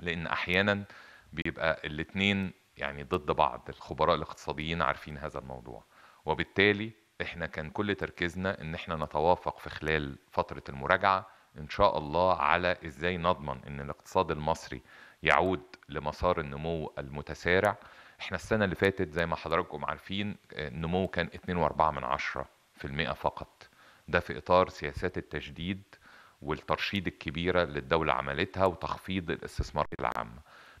لان احيانا بيبقى الاثنين يعني ضد بعض الخبراء الاقتصاديين عارفين هذا الموضوع وبالتالي احنا كان كل تركيزنا ان احنا نتوافق في خلال فتره المراجعه ان شاء الله على ازاي نضمن ان الاقتصاد المصري يعود لمسار النمو المتسارع احنا السنه اللي فاتت زي ما حضراتكم عارفين النمو كان 2.4 من عشرة في المئة فقط ده في اطار سياسات التجديد والترشيد الكبيرة اللي الدولة عملتها وتخفيض الاستثمار العام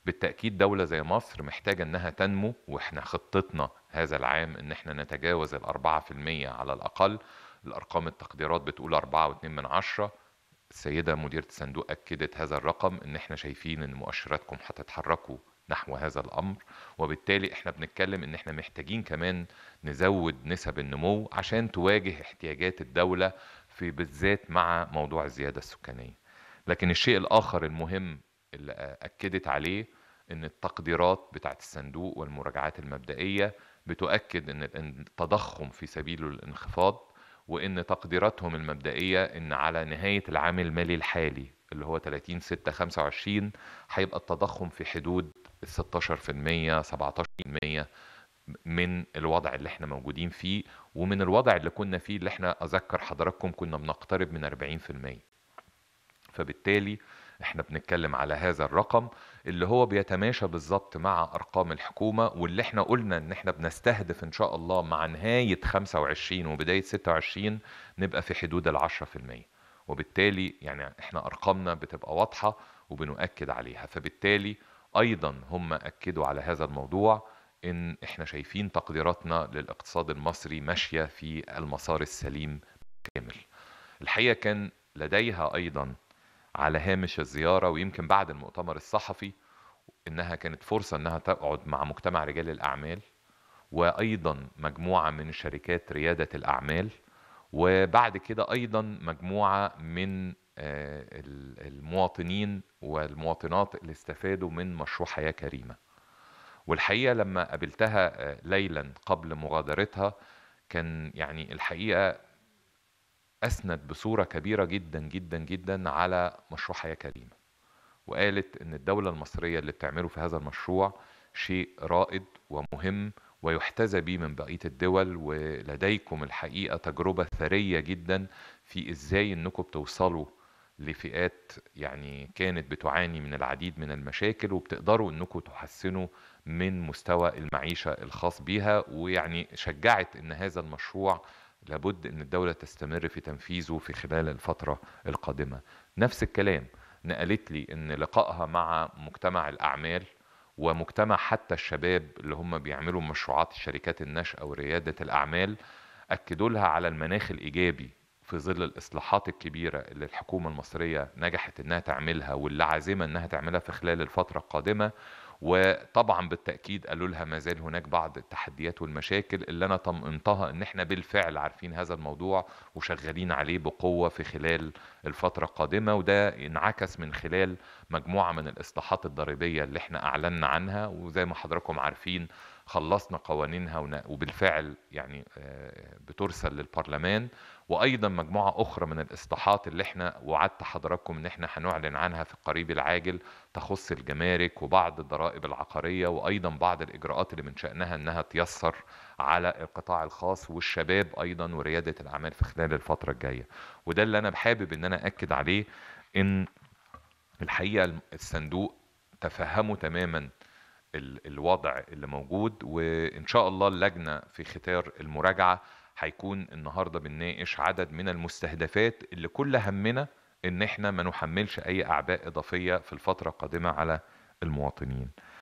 بالتأكيد دولة زي مصر محتاجة أنها تنمو وإحنا خطتنا هذا العام أن إحنا نتجاوز الأربعة في المية على الأقل الأرقام التقديرات بتقول أربعة واتنين من عشرة السيدة مديرة الصندوق أكدت هذا الرقم أن إحنا شايفين أن مؤشراتكم هتتحركوا نحو هذا الامر وبالتالي احنا بنتكلم ان احنا محتاجين كمان نزود نسب النمو عشان تواجه احتياجات الدوله في بالذات مع موضوع الزيادة السكانية لكن الشيء الآخر المهم اللي أكدت عليه أن التقديرات بتاعة الصندوق والمراجعات المبدئية بتؤكد أن التضخم في سبيله الانخفاض وأن تقديراتهم المبدئية أن على نهاية العام المالي الحالي اللي هو 30 6 25 هيبقى التضخم في حدود ال 16% 17% من الوضع اللي احنا موجودين فيه ومن الوضع اللي كنا فيه اللي احنا اذكر حضراتكم كنا بنقترب من 40% فبالتالي احنا بنتكلم على هذا الرقم اللي هو بيتماشى بالظبط مع ارقام الحكومه واللي احنا قلنا ان احنا بنستهدف ان شاء الله مع نهايه 25 وبدايه 26 نبقى في حدود ال 10% وبالتالي يعني احنا ارقامنا بتبقى واضحه وبنؤكد عليها فبالتالي ايضا هم اكدوا على هذا الموضوع ان احنا شايفين تقديراتنا للاقتصاد المصري ماشيه في المسار السليم كامل الحقيقه كان لديها ايضا على هامش الزياره ويمكن بعد المؤتمر الصحفي انها كانت فرصه انها تقعد مع مجتمع رجال الاعمال وايضا مجموعه من شركات رياده الاعمال وبعد كده ايضا مجموعه من آه، المواطنين والمواطنات اللي استفادوا من مشروع حياه كريمه والحقيقه لما قابلتها آه، ليلا قبل مغادرتها كان يعني الحقيقه اسند بصوره كبيره جدا جدا جدا على مشروع حياه كريمه وقالت ان الدوله المصريه اللي بتعمله في هذا المشروع شيء رائد ومهم ويحتذى به من بقيه الدول ولديكم الحقيقه تجربه ثريه جدا في ازاي انكم بتوصلوا لفئات يعني كانت بتعاني من العديد من المشاكل وبتقدروا انكم تحسنوا من مستوى المعيشه الخاص بيها ويعني شجعت ان هذا المشروع لابد ان الدوله تستمر في تنفيذه في خلال الفتره القادمه. نفس الكلام نقلت لي ان لقائها مع مجتمع الاعمال ومجتمع حتى الشباب اللي هم بيعملوا مشروعات الشركات الناشئه ورياده الاعمال اكدوا لها على المناخ الايجابي في ظل الاصلاحات الكبيره اللي الحكومه المصريه نجحت انها تعملها واللي عازمه انها تعملها في خلال الفتره القادمه وطبعا بالتاكيد قالوا لها ما زال هناك بعض التحديات والمشاكل اللي انا طمنتها ان احنا بالفعل عارفين هذا الموضوع وشغالين عليه بقوه في خلال الفتره القادمه وده انعكس من خلال مجموعه من الاصلاحات الضريبيه اللي احنا اعلنا عنها وزي ما حضراتكم عارفين خلصنا قوانينها وبالفعل يعني آه، بترسل للبرلمان وايضا مجموعه اخرى من الاصلاحات اللي احنا وعدت حضراتكم ان احنا هنعلن عنها في القريب العاجل تخص الجمارك وبعض الضرائب العقاريه وايضا بعض الاجراءات اللي من شانها انها تيسر على القطاع الخاص والشباب ايضا ورياده الاعمال في خلال الفتره الجايه وده اللي انا حابب ان انا اكد عليه ان الحقيقه الصندوق تفهموا تماما الوضع اللي موجود وان شاء الله اللجنه في ختار المراجعه هيكون النهارده بنناقش عدد من المستهدفات اللي كل همنا ان احنا ما نحملش اي اعباء اضافيه في الفتره القادمه على المواطنين